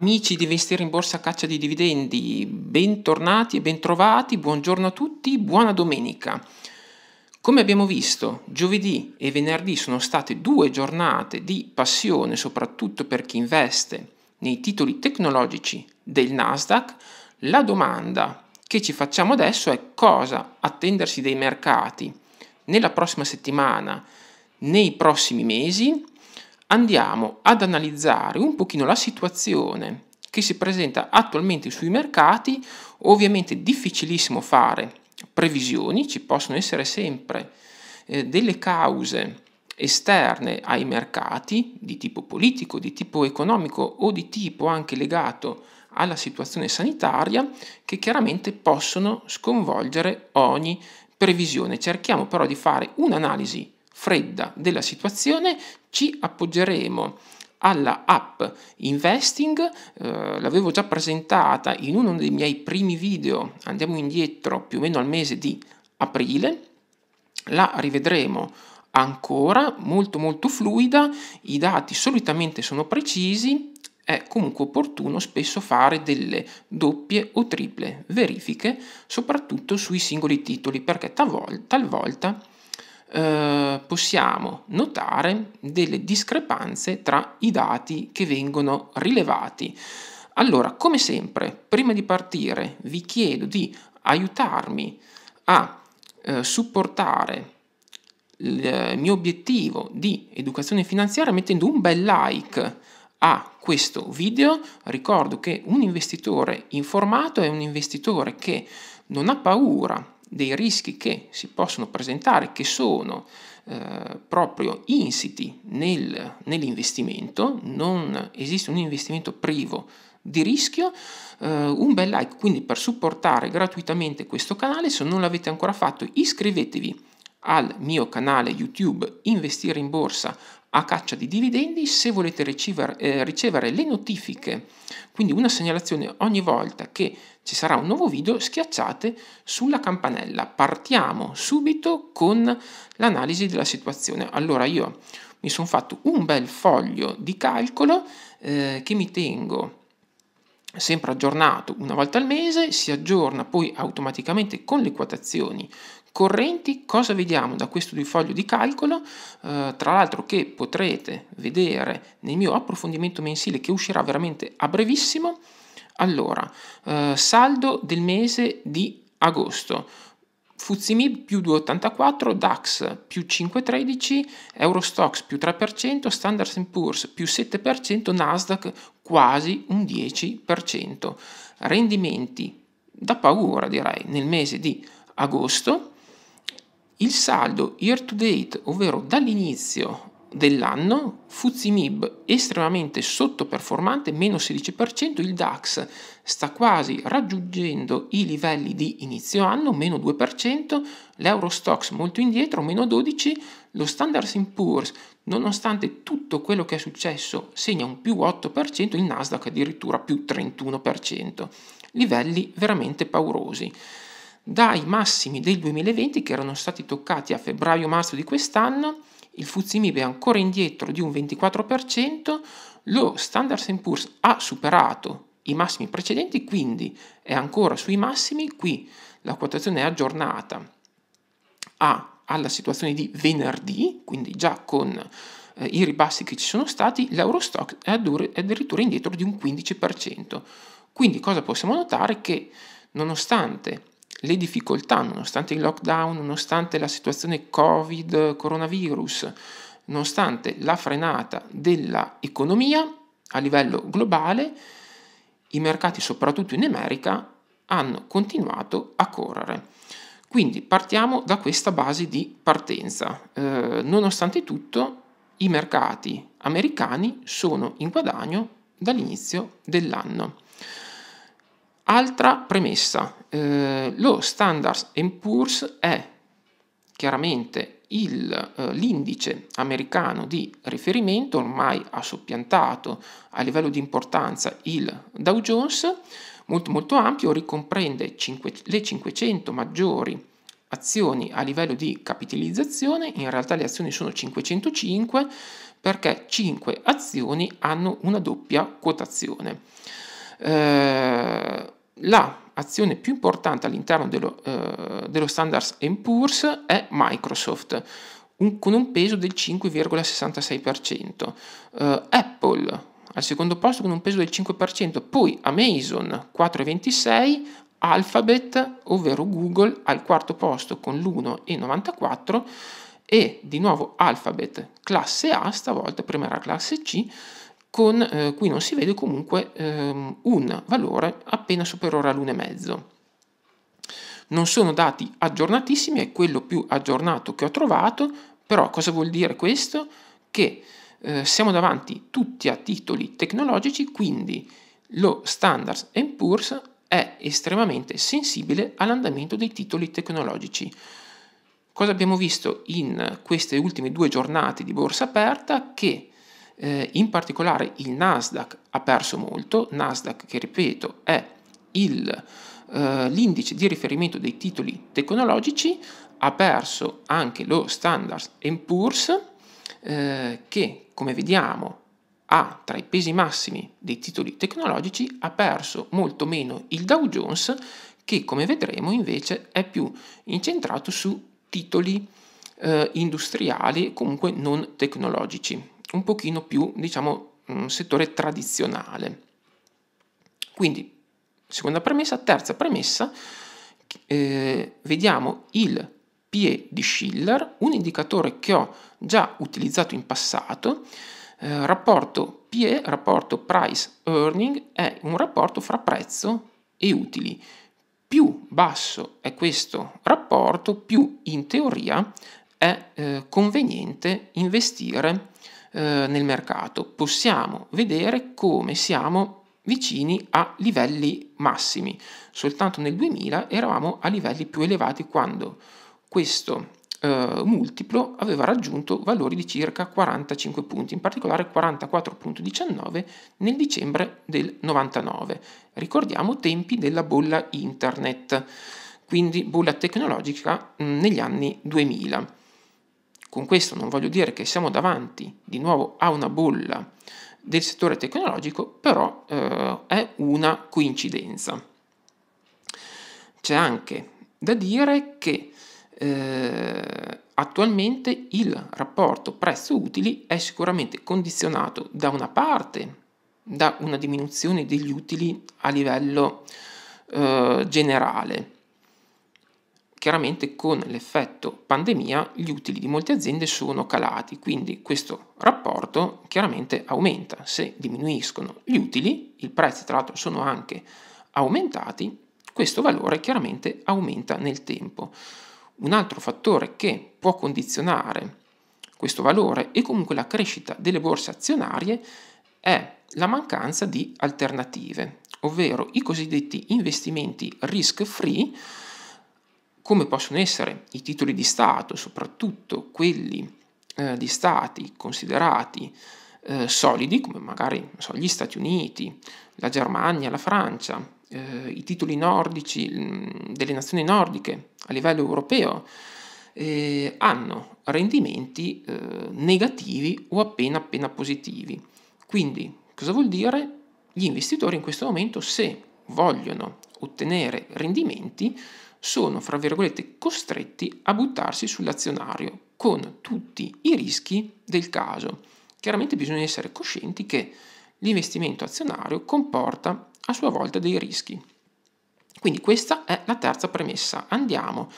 Amici di Investire in Borsa a Caccia di Dividendi, bentornati e bentrovati, buongiorno a tutti, buona domenica. Come abbiamo visto, giovedì e venerdì sono state due giornate di passione, soprattutto per chi investe nei titoli tecnologici del Nasdaq. La domanda che ci facciamo adesso è cosa attendersi dei mercati nella prossima settimana, nei prossimi mesi andiamo ad analizzare un pochino la situazione che si presenta attualmente sui mercati, ovviamente è difficilissimo fare previsioni, ci possono essere sempre eh, delle cause esterne ai mercati di tipo politico, di tipo economico o di tipo anche legato alla situazione sanitaria che chiaramente possono sconvolgere ogni previsione. Cerchiamo però di fare un'analisi fredda della situazione ci appoggeremo alla app Investing, eh, l'avevo già presentata in uno dei miei primi video, andiamo indietro più o meno al mese di aprile, la rivedremo ancora molto molto fluida, i dati solitamente sono precisi, è comunque opportuno spesso fare delle doppie o triple verifiche, soprattutto sui singoli titoli, perché talvolta eh, possiamo notare delle discrepanze tra i dati che vengono rilevati. Allora, come sempre, prima di partire vi chiedo di aiutarmi a eh, supportare eh, il mio obiettivo di educazione finanziaria mettendo un bel like a questo video. Ricordo che un investitore informato è un investitore che non ha paura dei rischi che si possono presentare, che sono eh, proprio insiti nel, nell'investimento, non esiste un investimento privo di rischio, eh, un bel like quindi per supportare gratuitamente questo canale, se non l'avete ancora fatto iscrivetevi al mio canale YouTube Investire in Borsa a caccia di dividendi se volete ricevere, eh, ricevere le notifiche, quindi una segnalazione ogni volta che ci sarà un nuovo video, schiacciate sulla campanella. Partiamo subito con l'analisi della situazione. Allora io mi sono fatto un bel foglio di calcolo eh, che mi tengo sempre aggiornato una volta al mese, si aggiorna poi automaticamente con le quotazioni correnti, cosa vediamo da questo foglio di calcolo? Eh, tra l'altro che potrete vedere nel mio approfondimento mensile che uscirà veramente a brevissimo. Allora, eh, saldo del mese di agosto. Fuzimib più 2,84, DAX più 5,13, Eurostox più 3%, Standard Poor's più 7%, Nasdaq quasi un 10%. Rendimenti da paura direi nel mese di agosto il saldo year to date, ovvero dall'inizio dell'anno, Fuzimib estremamente sottoperformante, meno 16%, il DAX sta quasi raggiungendo i livelli di inizio anno, meno 2%, l'Eurostox molto indietro, meno 12%, lo Standard Poor's, nonostante tutto quello che è successo, segna un più 8%, il Nasdaq addirittura più 31%, livelli veramente paurosi dai massimi del 2020 che erano stati toccati a febbraio-marzo di quest'anno, il Fuzimib è ancora indietro di un 24%, lo Standard Poor's ha superato i massimi precedenti, quindi è ancora sui massimi, qui la quotazione è aggiornata a, alla situazione di venerdì, quindi già con eh, i ribassi che ci sono stati, l'Eurostock è, è addirittura indietro di un 15%. Quindi cosa possiamo notare? Che nonostante le difficoltà, nonostante il lockdown, nonostante la situazione Covid, coronavirus, nonostante la frenata dell'economia a livello globale, i mercati, soprattutto in America, hanno continuato a correre. Quindi partiamo da questa base di partenza. Eh, nonostante tutto, i mercati americani sono in guadagno dall'inizio dell'anno. Altra premessa, eh, lo Standard Poor's è chiaramente il, eh, l'indice americano di riferimento, ormai ha soppiantato a livello di importanza il Dow Jones, molto molto ampio, ricomprende 5, le 500 maggiori azioni a livello di capitalizzazione, in realtà le azioni sono 505 perché 5 azioni hanno una doppia quotazione. Eh, la azione più importante all'interno dello, eh, dello Standards Poor's è Microsoft, un, con un peso del 5,66%. Eh, Apple al secondo posto con un peso del 5%, poi Amazon 4,26%, Alphabet, ovvero Google, al quarto posto con l'1,94% e di nuovo Alphabet classe A, stavolta prima era classe C, con eh, cui non si vede comunque ehm, un valore appena superiore all'1,5. Non sono dati aggiornatissimi, è quello più aggiornato che ho trovato, però cosa vuol dire questo? Che eh, siamo davanti tutti a titoli tecnologici, quindi lo Standard Poor's è estremamente sensibile all'andamento dei titoli tecnologici. Cosa abbiamo visto in queste ultime due giornate di borsa aperta? Che eh, in particolare il Nasdaq ha perso molto, Nasdaq che ripeto è il, eh, l'indice di riferimento dei titoli tecnologici, ha perso anche lo Standard Poor's eh, che come vediamo ha tra i pesi massimi dei titoli tecnologici, ha perso molto meno il Dow Jones che come vedremo invece è più incentrato su titoli eh, industriali comunque non tecnologici un pochino più, diciamo, un settore tradizionale. Quindi, seconda premessa, terza premessa, eh, vediamo il PE di Schiller, un indicatore che ho già utilizzato in passato. Eh, rapporto PE, rapporto price earning, è un rapporto fra prezzo e utili. Più basso è questo rapporto, più in teoria è eh, conveniente investire eh, nel mercato, possiamo vedere come siamo vicini a livelli massimi. Soltanto nel 2000 eravamo a livelli più elevati quando questo eh, multiplo aveva raggiunto valori di circa 45 punti, in particolare 44.19 nel dicembre del 99. Ricordiamo tempi della bolla internet, quindi bolla tecnologica mh, mm, negli anni 2000. Con questo non voglio dire che siamo davanti di nuovo a una bolla del settore tecnologico, però eh, è una coincidenza. C'è anche da dire che eh, attualmente il rapporto prezzo-utili è sicuramente condizionato da una parte da una diminuzione degli utili a livello eh, generale chiaramente con l'effetto pandemia gli utili di molte aziende sono calati, quindi questo rapporto chiaramente aumenta. Se diminuiscono gli utili, i prezzi tra l'altro sono anche aumentati, questo valore chiaramente aumenta nel tempo. Un altro fattore che può condizionare questo valore e comunque la crescita delle borse azionarie è la mancanza di alternative, ovvero i cosiddetti investimenti risk free come possono essere i titoli di Stato, soprattutto quelli eh, di Stati considerati eh, solidi, come magari so, gli Stati Uniti, la Germania, la Francia, eh, i titoli nordici mm, delle nazioni nordiche a livello europeo, eh, hanno rendimenti eh, negativi o appena appena positivi. Quindi cosa vuol dire? Gli investitori in questo momento se vogliono ottenere rendimenti sono, fra virgolette, costretti a buttarsi sull'azionario con tutti i rischi del caso. Chiaramente bisogna essere coscienti che l'investimento azionario comporta a sua volta dei rischi. Quindi questa è la terza premessa. Andiamo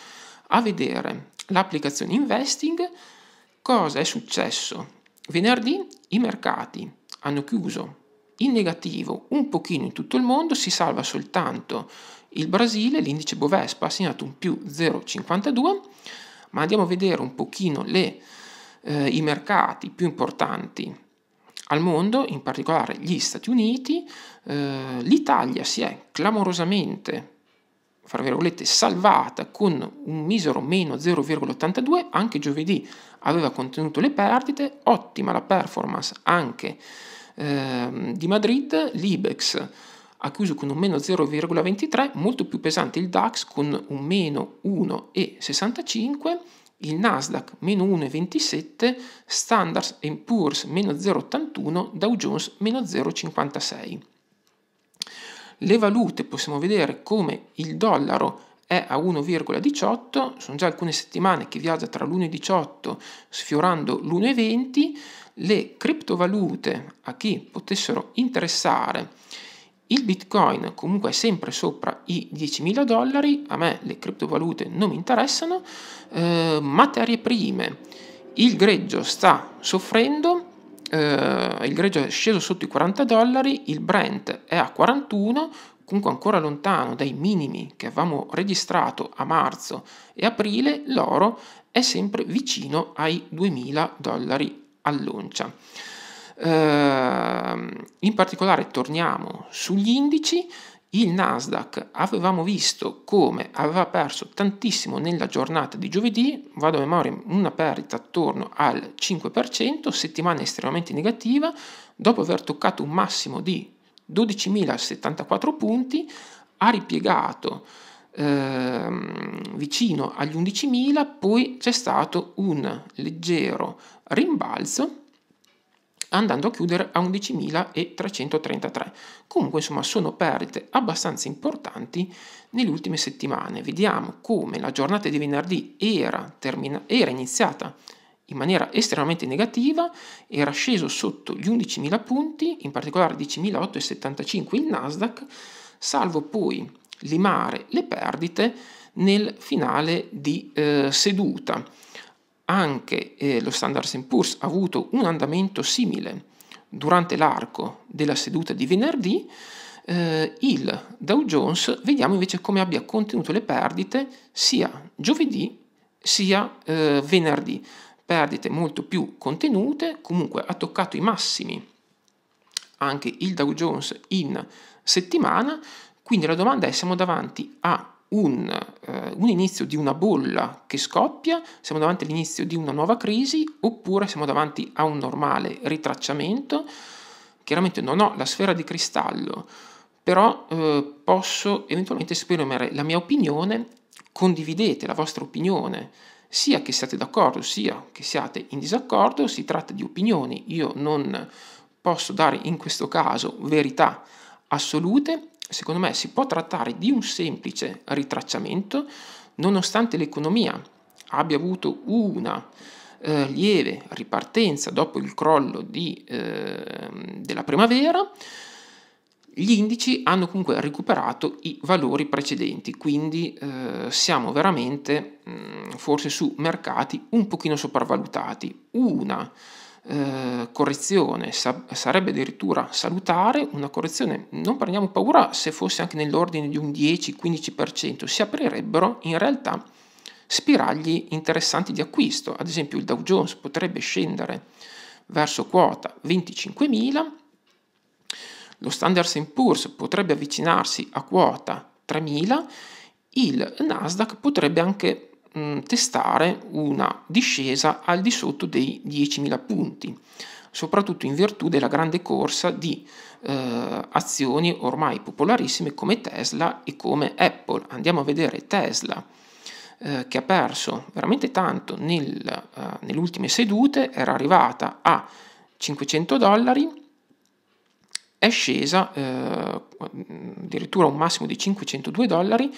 a vedere l'applicazione investing, cosa è successo. Venerdì i mercati hanno chiuso in negativo un pochino in tutto il mondo, si salva soltanto il Brasile, l'indice Bovespa ha segnato un più 0,52, ma andiamo a vedere un pochino le, eh, i mercati più importanti al mondo, in particolare gli Stati Uniti. Eh, L'Italia si è clamorosamente fra virgolette, salvata con un misero meno 0,82, anche giovedì aveva contenuto le perdite, ottima la performance anche ehm, di Madrid, l'Ibex ha chiuso con un meno 0,23, molto più pesante il DAX con un meno 1,65, il Nasdaq meno 1,27, Standard Poor's meno 0,81, Dow Jones meno 0,56. Le valute possiamo vedere come il dollaro è a 1,18, sono già alcune settimane che viaggia tra l'1,18 sfiorando l'1,20, le criptovalute a chi potessero interessare il bitcoin comunque è sempre sopra i 10.000 dollari, a me le criptovalute non mi interessano, eh, materie prime, il greggio sta soffrendo, eh, il greggio è sceso sotto i 40 dollari, il Brent è a 41, comunque ancora lontano dai minimi che avevamo registrato a marzo e aprile, l'oro è sempre vicino ai 2.000 dollari all'oncia. Ehm, in particolare torniamo sugli indici, il Nasdaq avevamo visto come aveva perso tantissimo nella giornata di giovedì, vado a memoria una perdita attorno al 5%, settimana estremamente negativa, dopo aver toccato un massimo di 12.074 punti, ha ripiegato ehm, vicino agli 11.000, poi c'è stato un leggero rimbalzo andando a chiudere a 11.333. Comunque insomma sono perdite abbastanza importanti nelle ultime settimane. Vediamo come la giornata di venerdì era, termina- era iniziata in maniera estremamente negativa, era sceso sotto gli 11.000 punti, in particolare 10.875 il Nasdaq, salvo poi limare le perdite nel finale di eh, seduta anche eh, lo Standard Poor's ha avuto un andamento simile durante l'arco della seduta di venerdì, eh, il Dow Jones vediamo invece come abbia contenuto le perdite sia giovedì sia eh, venerdì. Perdite molto più contenute, comunque ha toccato i massimi anche il Dow Jones in settimana, quindi la domanda è siamo davanti a un, eh, un, inizio di una bolla che scoppia, siamo davanti all'inizio di una nuova crisi oppure siamo davanti a un normale ritracciamento. Chiaramente non ho la sfera di cristallo, però eh, posso eventualmente esprimere la mia opinione, condividete la vostra opinione, sia che siate d'accordo, sia che siate in disaccordo, si tratta di opinioni, io non posso dare in questo caso verità assolute, secondo me si può trattare di un semplice ritracciamento nonostante l'economia abbia avuto una eh, lieve ripartenza dopo il crollo di, eh, della primavera, gli indici hanno comunque recuperato i valori precedenti, quindi eh, siamo veramente mh, mm, forse su mercati un pochino sopravvalutati. Una eh, correzione, sa- sarebbe addirittura salutare una correzione, non prendiamo paura se fosse anche nell'ordine di un 10-15%, si aprirebbero in realtà spiragli interessanti di acquisto, ad esempio il Dow Jones potrebbe scendere verso quota 25.000, lo Standard Poor's potrebbe avvicinarsi a quota 3.000, il Nasdaq potrebbe anche Mm, testare una discesa al di sotto dei 10.000 punti, soprattutto in virtù della grande corsa di eh, azioni ormai popolarissime come Tesla e come Apple. Andiamo a vedere Tesla eh, che ha perso veramente tanto nel, eh, nelle ultime sedute, era arrivata a 500 dollari è scesa eh, addirittura a un massimo di 502 dollari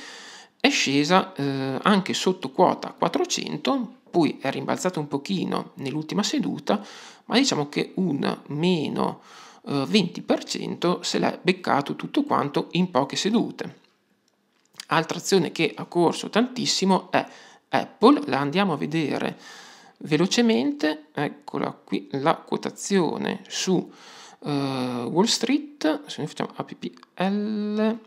è scesa eh, anche sotto quota 400, poi è rimbalzata un pochino nell'ultima seduta, ma diciamo che un meno eh, 20% se l'è beccato tutto quanto in poche sedute. Altra azione che ha corso tantissimo è Apple, la andiamo a vedere velocemente, eccola qui la quotazione su eh, Wall Street, se noi facciamo APPL,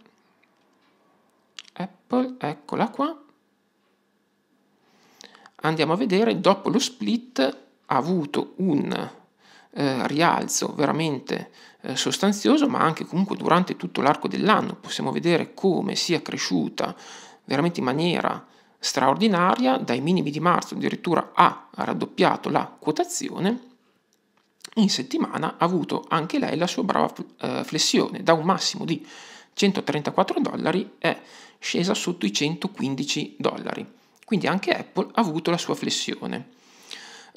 Apple, eccola qua. Andiamo a vedere, dopo lo split ha avuto un eh, rialzo veramente eh, sostanzioso, ma anche comunque durante tutto l'arco dell'anno possiamo vedere come sia cresciuta veramente in maniera straordinaria, dai minimi di marzo addirittura ha raddoppiato la quotazione in settimana ha avuto anche lei la sua brava eh, flessione da un massimo di 134 dollari è scesa sotto i 115 dollari. Quindi anche Apple ha avuto la sua flessione.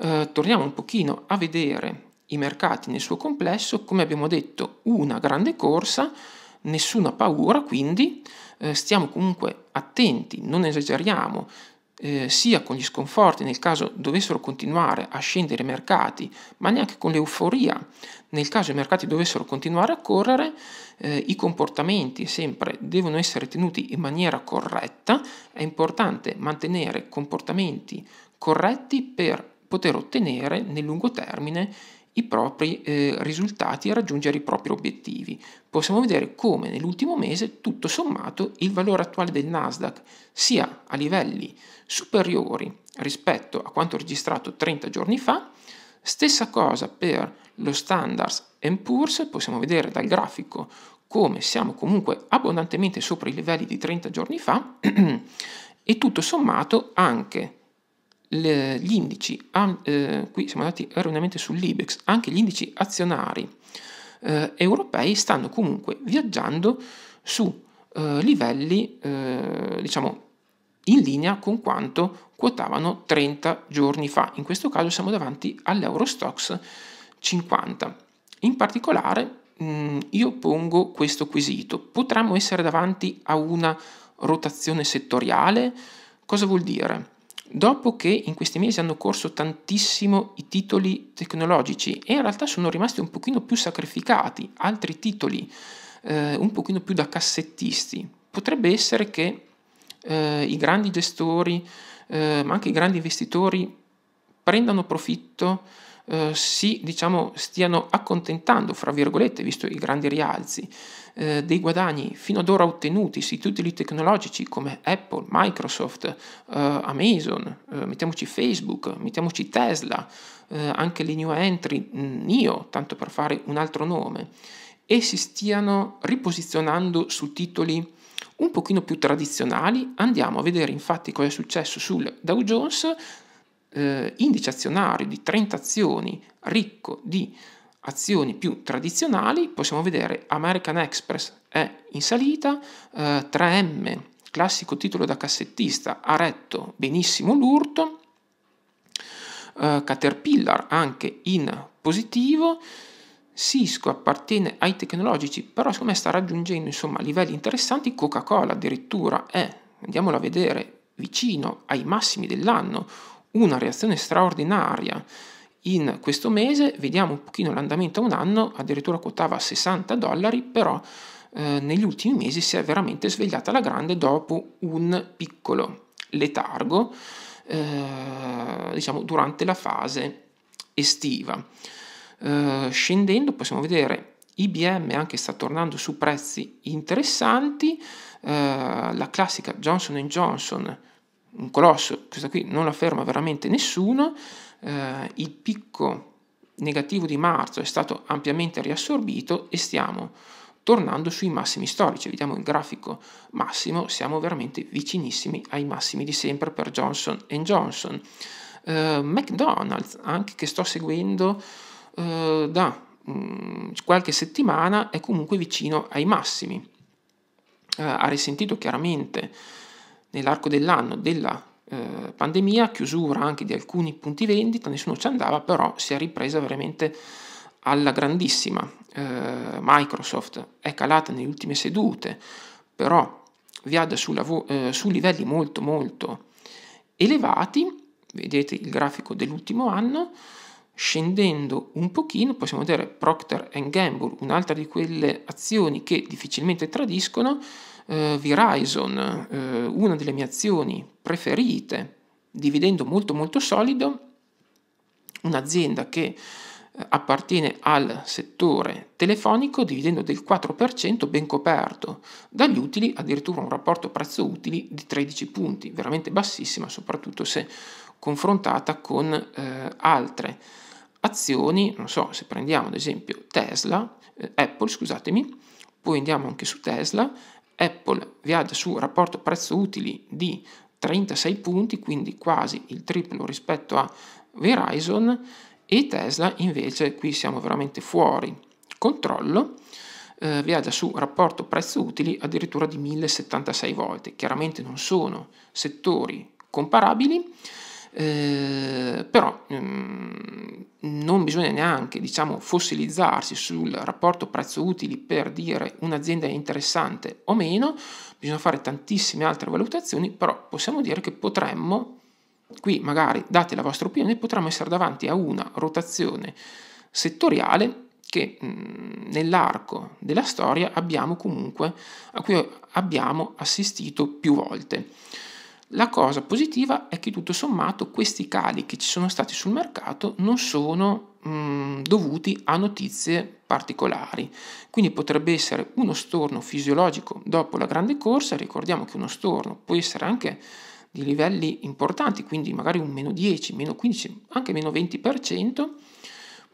Eh, torniamo un pochino a vedere i mercati nel suo complesso, come abbiamo detto, una grande corsa, nessuna paura, quindi eh, stiamo comunque attenti, non esageriamo, eh, sia con gli sconforti nel caso dovessero continuare a scendere i mercati, ma neanche con l'euforia nel caso i mercati dovessero continuare a correre, eh, i comportamenti sempre devono essere tenuti in maniera corretta, è importante mantenere comportamenti corretti per poter ottenere nel lungo termine i propri eh, risultati e raggiungere i propri obiettivi. Possiamo vedere come nell'ultimo mese, tutto sommato, il valore attuale del Nasdaq sia a livelli superiori rispetto a quanto registrato 30 giorni fa, stessa cosa per lo Standards Poor's, possiamo vedere dal grafico come siamo comunque abbondantemente sopra i livelli di 30 giorni fa e tutto sommato anche le, gli indici, eh, qui siamo andati erroneamente sull'IBEX, anche gli indici azionari eh, europei stanno comunque viaggiando su eh, livelli, eh, diciamo, in linea con quanto quotavano 30 giorni fa. In questo caso siamo davanti all'Eurostox 50. In particolare mh, mm, io pongo questo quesito. Potremmo essere davanti a una rotazione settoriale? Cosa vuol dire? dopo che in questi mesi hanno corso tantissimo i titoli tecnologici e in realtà sono rimasti un pochino più sacrificati, altri titoli eh, un pochino più da cassettisti. Potrebbe essere che eh, i grandi gestori, eh, ma anche i grandi investitori, prendano profitto, eh, si diciamo, stiano accontentando, fra virgolette, visto i grandi rialzi, eh, dei guadagni fino ad ora ottenuti sui titoli tecnologici come Apple, Microsoft, eh, Amazon, eh, mettiamoci Facebook, mettiamoci Tesla, eh, anche le new entry, mm, NIO, tanto per fare un altro nome, e si stiano riposizionando su titoli un pochino più tradizionali. Andiamo a vedere infatti cosa è successo sul Dow Jones, eh, indice azionario di 30 azioni, ricco di azioni più tradizionali possiamo vedere American Express è in salita, eh, 3M, classico titolo da cassettista, ha retto benissimo l'urto, eh, Caterpillar anche in positivo, Cisco appartiene ai tecnologici, però secondo me sta raggiungendo insomma, livelli interessanti, Coca-Cola addirittura è, andiamolo a vedere, vicino ai massimi dell'anno, una reazione straordinaria in questo mese, vediamo un pochino l'andamento a un anno, addirittura quotava a 60 dollari, però eh, negli ultimi mesi si è veramente svegliata la grande dopo un piccolo letargo, eh, diciamo durante la fase estiva. Eh, scendendo possiamo vedere IBM anche sta tornando su prezzi interessanti, eh, la classica Johnson Johnson, un colosso, questa qui non la ferma veramente nessuno, eh, il picco negativo di marzo è stato ampiamente riassorbito e stiamo tornando sui massimi storici. Vediamo il grafico massimo, siamo veramente vicinissimi ai massimi di sempre per Johnson Johnson. Eh, McDonald's, anche che sto seguendo eh, da mh, mm, qualche settimana, è comunque vicino ai massimi. Eh, ha risentito chiaramente nell'arco dell'anno della eh, pandemia, chiusura anche di alcuni punti vendita, nessuno ci andava, però si è ripresa veramente alla grandissima. Eh, Microsoft è calata nelle ultime sedute, però viaggia su, lavo- eh, su livelli molto molto elevati, vedete il grafico dell'ultimo anno, scendendo un pochino possiamo vedere Procter Gamble, un'altra di quelle azioni che difficilmente tradiscono, eh, Verizon, eh, una delle mie azioni preferite, dividendo molto molto solido, un'azienda che eh, appartiene al settore telefonico, dividendo del 4% ben coperto dagli utili, addirittura un rapporto prezzo-utili di 13 punti, veramente bassissima, soprattutto se confrontata con eh, altre azioni, non so, se prendiamo ad esempio Tesla, eh, Apple, scusatemi, poi andiamo anche su Tesla, Apple viaggia su rapporto prezzo-utili di 36 punti, quindi quasi il triplo rispetto a Verizon e Tesla invece qui siamo veramente fuori controllo eh, viaggia su rapporto prezzo utili addirittura di 1076 volte chiaramente non sono settori comparabili eh, però ehm, non bisogna neanche diciamo, fossilizzarsi sul rapporto prezzo-utili per dire un'azienda è interessante o meno, bisogna fare tantissime altre valutazioni, però possiamo dire che potremmo, qui magari date la vostra opinione, potremmo essere davanti a una rotazione settoriale che mh, mm, nell'arco della storia abbiamo comunque, a cui abbiamo assistito più volte. La cosa positiva è che tutto sommato questi cali che ci sono stati sul mercato non sono mh, mm, dovuti a notizie particolari, quindi potrebbe essere uno storno fisiologico dopo la grande corsa, ricordiamo che uno storno può essere anche di livelli importanti, quindi magari un meno 10, meno 15, anche meno 20%,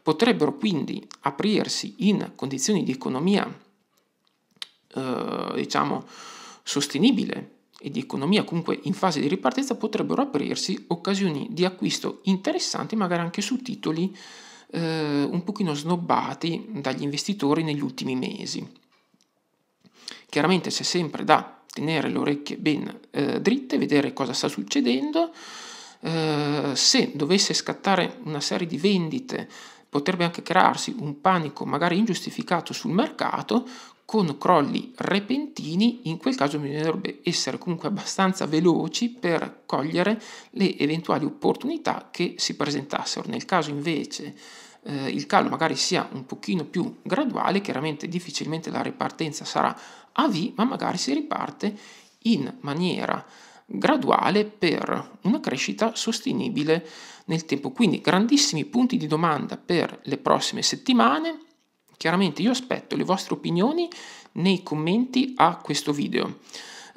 potrebbero quindi aprirsi in condizioni di economia eh, diciamo sostenibile e di economia comunque in fase di ripartenza potrebbero aprirsi occasioni di acquisto interessanti magari anche su titoli eh, un pochino snobbati dagli investitori negli ultimi mesi. Chiaramente c'è sempre da tenere le orecchie ben eh, dritte, vedere cosa sta succedendo. Eh, se dovesse scattare una serie di vendite potrebbe anche crearsi un panico magari ingiustificato sul mercato, con crolli repentini, in quel caso bisognerebbe essere comunque abbastanza veloci per cogliere le eventuali opportunità che si presentassero. Nel caso invece eh, il calo magari sia un pochino più graduale, chiaramente difficilmente la ripartenza sarà a V, ma magari si riparte in maniera graduale per una crescita sostenibile nel tempo. Quindi grandissimi punti di domanda per le prossime settimane Chiaramente io aspetto le vostre opinioni nei commenti a questo video.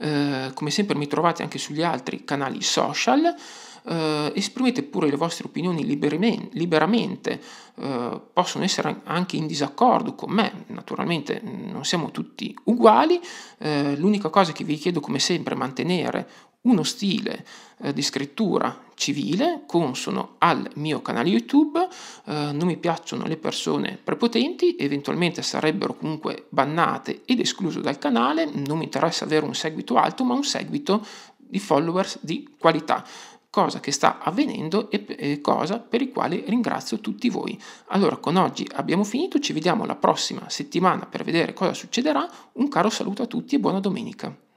Eh, come sempre mi trovate anche sugli altri canali social. Eh, esprimete pure le vostre opinioni liberamente, eh, possono essere anche in disaccordo con me, naturalmente non siamo tutti uguali, eh, l'unica cosa che vi chiedo come sempre è mantenere uno stile eh, di scrittura civile consono al mio canale YouTube, eh, non mi piacciono le persone prepotenti, eventualmente sarebbero comunque bannate ed escluse dal canale, non mi interessa avere un seguito alto, ma un seguito di followers di qualità cosa che sta avvenendo e cosa per il quale ringrazio tutti voi. Allora, con oggi abbiamo finito, ci vediamo la prossima settimana per vedere cosa succederà. Un caro saluto a tutti e buona domenica.